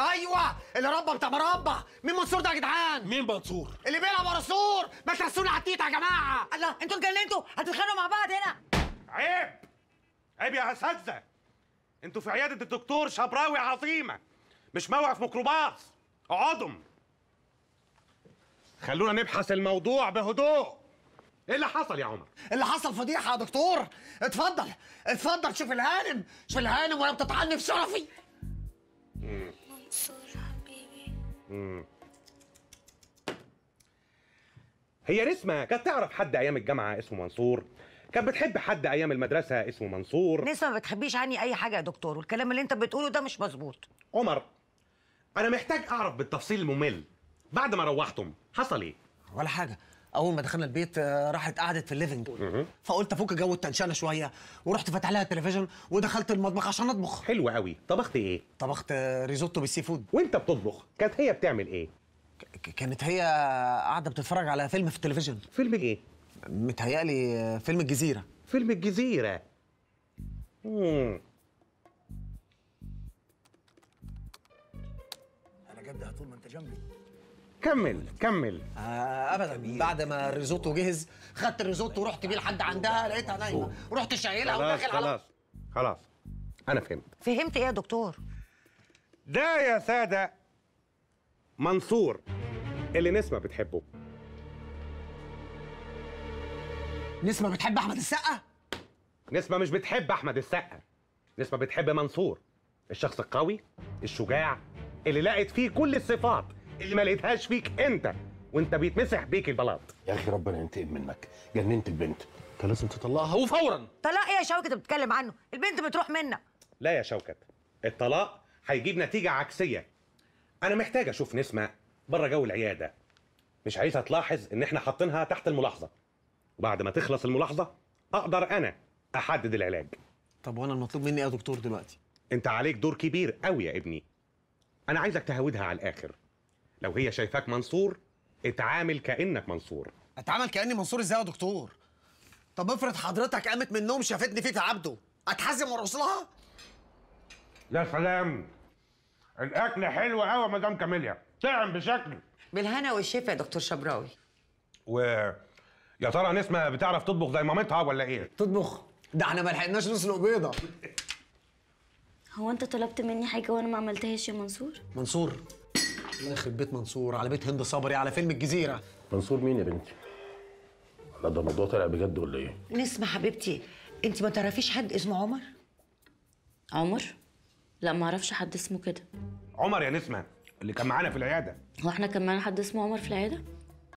ايوه اللي ربى بتاع مربى مين منصور ده يا جدعان مين منصور اللي بيلعب ورا سور ما ترسونا على التيتا يا جماعه الله انتوا اتجننتوا هتتخانقوا مع بعض هنا عيب عيب يا اساتذه انتوا في عياده الدكتور شبراوي عظيمه مش موقف ميكروباص اقعدوا خلونا نبحث الموضوع بهدوء ايه اللي حصل يا عمر؟ اللي حصل فضيحه يا دكتور اتفضل اتفضل شوف الهانم شوف الهانم وانا بتطعن في شرفي هي رسمة كانت تعرف حد أيام الجامعة اسمه منصور كانت بتحب حد أيام المدرسة اسمه منصور نسمة ما بتحبيش عني أي حاجة يا دكتور والكلام اللي أنت بتقوله ده مش مظبوط عمر أنا محتاج أعرف بالتفصيل الممل بعد ما روحتم حصل إيه؟ ولا حاجة اول ما دخلنا البيت آه، راحت قعدت في الليفنج فقلت افك جو التنشانه شويه ورحت فاتح لها التلفزيون ودخلت المطبخ عشان اطبخ حلو قوي طبخت ايه طبخت آه، ريزوتو بالسي فود وانت بتطبخ كانت هي بتعمل ايه كانت هي قاعده بتتفرج على فيلم في التلفزيون فيلم ايه متهيألي آه، فيلم الجزيره فيلم الجزيره مم. انا جد طول ما انت جنبي كمل كمل آه ابدا بعد ما الريزوتو جهز خدت الريزوتو ورحت بيه لحد عندها لقيتها نايمه رحت شايلها وداخل خلاص على... خلاص انا فهمت فهمت ايه يا دكتور ده يا ساده منصور اللي نسمه بتحبه نسمه بتحب احمد السقا نسمه مش بتحب احمد السقا نسمه بتحب منصور الشخص القوي الشجاع اللي لقت فيه كل الصفات اللي ما لقيتهاش فيك انت وانت بيتمسح بيك البلاط يا اخي ربنا ينتقم منك جننت البنت كان لازم تطلقها وفورا طلاق ايه يا شوكت بتتكلم عنه البنت بتروح منك لا يا شوكت الطلاق هيجيب نتيجه عكسيه انا محتاج اشوف نسمه بره جو العياده مش عايزها تلاحظ ان احنا حاطينها تحت الملاحظه وبعد ما تخلص الملاحظه اقدر انا احدد العلاج طب وانا المطلوب مني ايه يا دكتور دلوقتي انت عليك دور كبير قوي يا ابني انا عايزك تهودها على الاخر لو هي شايفاك منصور اتعامل كانك منصور اتعامل كاني منصور ازاي يا دكتور طب افرض حضرتك قامت من النوم شافتني في عبده اتحزم وارقص لها يا سلام الاكل حلو قوي مدام كاميليا طعم بشكل بالهنا والشفا يا دكتور شبراوي و يا ترى نسمه بتعرف تطبخ زي مامتها ولا ايه تطبخ ده احنا ما لحقناش نسلق بيضه هو انت طلبت مني حاجه وانا ما عملتهاش يا منصور منصور الله يخرب بيت منصور على بيت هند صبري على فيلم الجزيره منصور مين يا بنتي؟ لا ده الموضوع طلع بجد ولا ايه؟ نسمع حبيبتي انت ما تعرفيش حد اسمه عمر؟ عمر؟ لا ما اعرفش حد اسمه كده عمر يا نسمه اللي كان معانا في العياده هو احنا كان معانا حد اسمه عمر في العياده؟